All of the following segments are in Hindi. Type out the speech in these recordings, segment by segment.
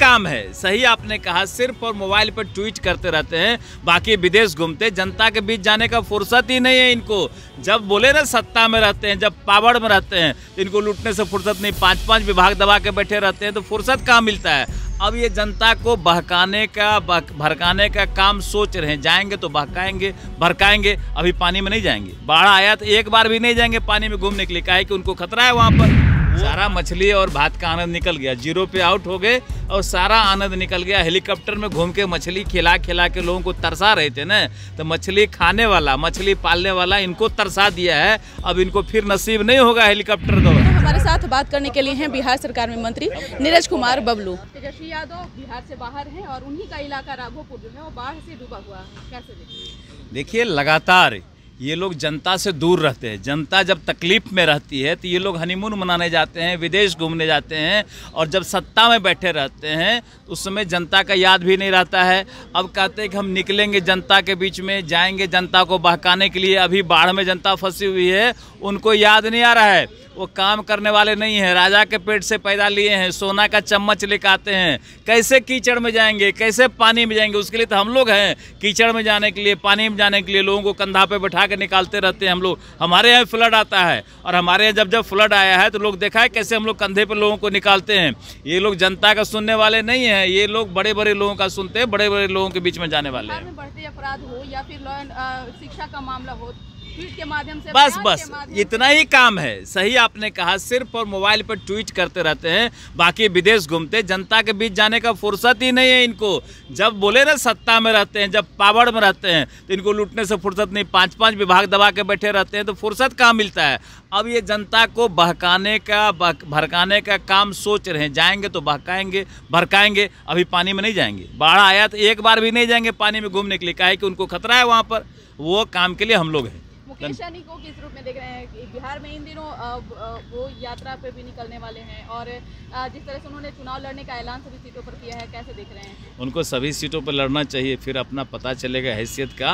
काम है सही आपने कहा सिर्फ और मोबाइल पर ट्वीट करते रहते हैं बाकी विदेश घूमते जनता के बीच जाने का फुर्सत ही नहीं है इनको जब बोले ना सत्ता में रहते हैं जब पावर में रहते हैं तो इनको लूटने से फुर्सत नहीं पाँच पाँच विभाग दबा के बैठे रहते हैं तो फुर्सत कहाँ मिलता है अब ये जनता को बहकाने का भड़काने का काम सोच रहे हैं जाएंगे तो बहकाएंगे भड़काएंगे अभी पानी में नहीं जाएंगे बाढ़ आया तो एक बार भी नहीं जाएंगे पानी में घूमने के लिए कहा कि उनको खतरा है वहाँ पर सारा मछली और भात का आनंद निकल गया जीरो पे आउट हो गए और सारा आनंद निकल गया हेलीकॉप्टर में घूम के मछली खिला खिला के लोगों को तरसा रहे थे ना तो मछली खाने वाला मछली पालने वाला इनको तरसा दिया है अब इनको फिर नसीब नहीं होगा हेलीकॉप्टर दो हमारे साथ बात करने के लिए हैं बिहार सरकार में मंत्री नीरज कुमार बबलू तेजस्वी यादव बिहार से बाहर हैं और उन्हीं का इलाका राघोपुर जो है वो बाढ़ से डूबा हुआ है कैसे देखिए लगातार ये लोग जनता से दूर रहते हैं जनता जब तकलीफ में रहती है तो ये लोग हनीमून मनाने जाते हैं विदेश घूमने जाते हैं और जब सत्ता में बैठे रहते हैं तो उस समय जनता का याद भी नहीं रहता है अब कहते हैं कि हम निकलेंगे जनता के बीच में जाएंगे जनता को बहकाने के लिए अभी बाढ़ में जनता फंसी हुई है उनको याद नहीं आ रहा है वो काम करने वाले नहीं हैं राजा के पेट से पैदा लिए हैं सोना का चम्मच लेकर आते हैं कैसे कीचड़ में जाएंगे कैसे पानी में जाएंगे उसके लिए तो हम लोग हैं कीचड़ में जाने के लिए पानी में जाने के लिए लोगों को कंधा पे बैठा के निकालते रहते हैं हम लोग हमारे यहाँ फ्लड आता है और हमारे यहाँ जब जब फ्लड आया है तो लोग देखा है कैसे हम लोग कंधे पर लोगों को निकालते हैं ये लोग जनता का सुनने वाले नहीं हैं ये लोग बड़े बड़े लोगों का सुनते हैं बड़े बड़े लोगों के बीच में जाने वाले हैं अपराध हो या फिर शिक्षा का मामला हो ट्वीट के माध्यम से बस बस इतना ही काम है सही आपने कहा सिर्फ और मोबाइल पर ट्वीट करते रहते हैं बाकी विदेश घूमते जनता के बीच जाने का फुर्सत ही नहीं है इनको जब बोले ना सत्ता में रहते हैं जब पावर में रहते हैं तो इनको लूटने से फुर्सत नहीं पाँच पाँच विभाग दबा के बैठे रहते हैं तो फुर्सत कहाँ मिलता है अब ये जनता को बहकाने का भड़काने का काम सोच रहे हैं जाएंगे तो बहकाएंगे भड़काएंगे अभी पानी में नहीं जाएंगे बाढ़ आया तो एक बार भी नहीं जाएंगे पानी में घूमने के लिए कहा कि उनको खतरा है वहाँ पर वो काम के लिए हम लोग हैं मुकेश साहनी को किस रूप में देख रहे हैं बिहार में इन दिनों वो यात्रा पे भी निकलने वाले हैं और जिस तरह से उन्होंने चुनाव लड़ने का ऐलान सभी सीटों पर किया है कैसे देख रहे हैं उनको सभी सीटों पर लड़ना चाहिए फिर अपना पता चलेगा हैसियत का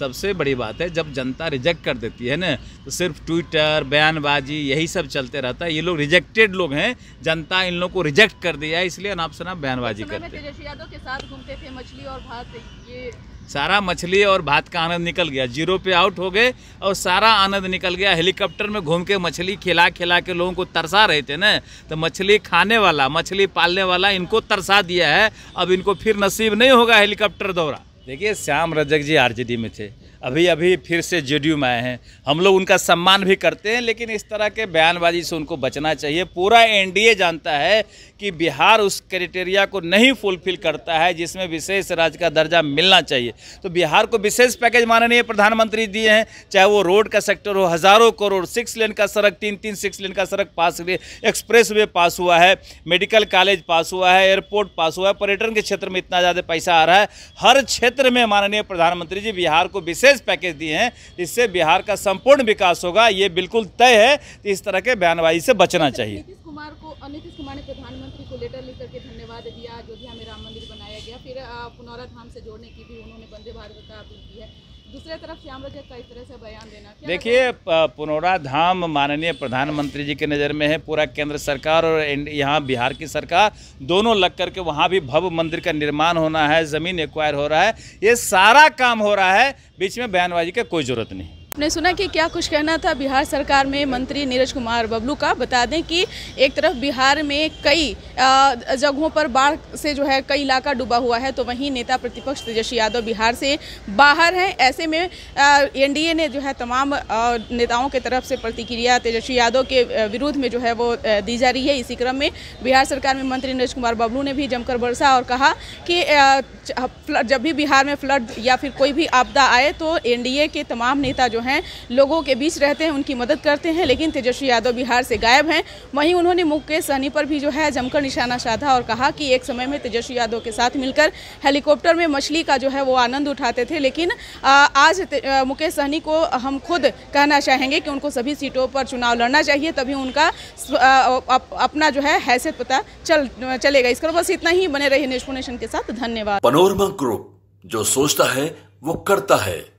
सबसे बड़ी बात है जब जनता रिजेक्ट कर देती है ना तो सिर्फ ट्विटर बयानबाजी यही सब चलते रहता है ये लोग रिजेक्टेड लोग हैं जनता इन लोगों को रिजेक्ट कर दिया है इसलिए अनाप शनाप बयानबाजी करते हैं तेजस्वी यादव के साथ घूमते थे मछली और भात ये सारा मछली और भात का आनंद निकल गया जीरो पे आउट हो गए और सारा आनंद निकल गया हेलीकॉप्टर में घूम के मछली खिला खिला के लोगों को तरसा रहे थे ना तो मछली खाने वाला मछली पालने वाला इनको तरसा दिया है अब इनको फिर नसीब नहीं होगा हेलीकॉप्टर दौरा देखिए श्याम रजक जी आरजेडी में थे अभी अभी फिर से जेडीयू में आए हैं हम लोग उनका सम्मान भी करते हैं लेकिन इस तरह के बयानबाजी से उनको बचना चाहिए पूरा एनडीए जानता है कि बिहार उस क्राइटेरिया को नहीं फुलफिल करता है जिसमें विशेष राज्य का दर्जा मिलना चाहिए तो बिहार को विशेष पैकेज माननीय प्रधानमंत्री दिए हैं चाहे वो रोड का सेक्टर हो हज़ारों करोड़ सिक्स लेन का सड़क तीन तीन सिक्स लेन का सड़क पास एक्सप्रेस वे पास हुआ है मेडिकल कॉलेज पास हुआ है एयरपोर्ट पास हुआ है पर्यटन के क्षेत्र में इतना ज़्यादा पैसा आ रहा है हर क्षेत्र में माननीय प्रधानमंत्री जी बिहार को विशेष विशेष पैकेज दिए हैं इससे बिहार का संपूर्ण विकास होगा ये बिल्कुल तय है इस तरह के बयानबाजी से बचना चाहिए नीतीश कुमार को नीतीश कुमार ने प्रधानमंत्री को लेटर लिख करके धन्यवाद दिया अयोध्या में राम मंदिर बनाया गया फिर पुनौरा धाम से जोड़ने की भी उन्होंने वंदे भारत का अपील की है दूसरे तरफ श्याम रजक कई तरह से बयान देना देखिए पुनौरा धाम माननीय प्रधानमंत्री जी के नज़र में है पूरा केंद्र सरकार और यहाँ बिहार की सरकार दोनों लग करके वहाँ भी भव्य मंदिर का निर्माण होना है ज़मीन एक्वायर हो रहा है ये सारा काम हो रहा है बीच में बयानबाजी का कोई ज़रूरत नहीं ने सुना कि क्या कुछ कहना था बिहार सरकार में मंत्री नीरज कुमार बबलू का बता दें कि एक तरफ बिहार में कई जगहों पर बाढ़ से जो है कई इलाका डूबा हुआ है तो वहीं नेता प्रतिपक्ष तेजस्वी यादव बिहार से बाहर हैं ऐसे में एनडीए ने जो है तमाम नेताओं के तरफ से प्रतिक्रिया तेजस्वी यादव के विरोध में जो है वो दी जा रही है इसी क्रम में बिहार सरकार में मंत्री नरेश कुमार बबलू ने भी जमकर बरसा और कहा कि जब भी बिहार में फ्लड या फिर कोई भी आपदा आए तो एन के तमाम नेता जो हैं लोगों के बीच रहते हैं उनकी मदद करते हैं लेकिन तेजस्वी यादव बिहार से गायब हैं वहीं उन्होंने मुकेश सहनी पर भी जो है जमकर निशाना साधा और कहा कि एक समय में तेजस्वी यादव के साथ मिलकर हेलीकॉप्टर में मछली का जो है वो आनंद उठाते थे लेकिन आज मुकेश सहनी को हम खुद कहना चाहेंगे कि उनको सभी सीटों पर चुनाव लड़ना चाहिए तभी उनका अपना जो है हैसियत पता चल चलेगा इसके बस इतना ही बने रही नेशन के साथ धन्यवाद पनोरमा ग्रुप जो सोचता है वो करता है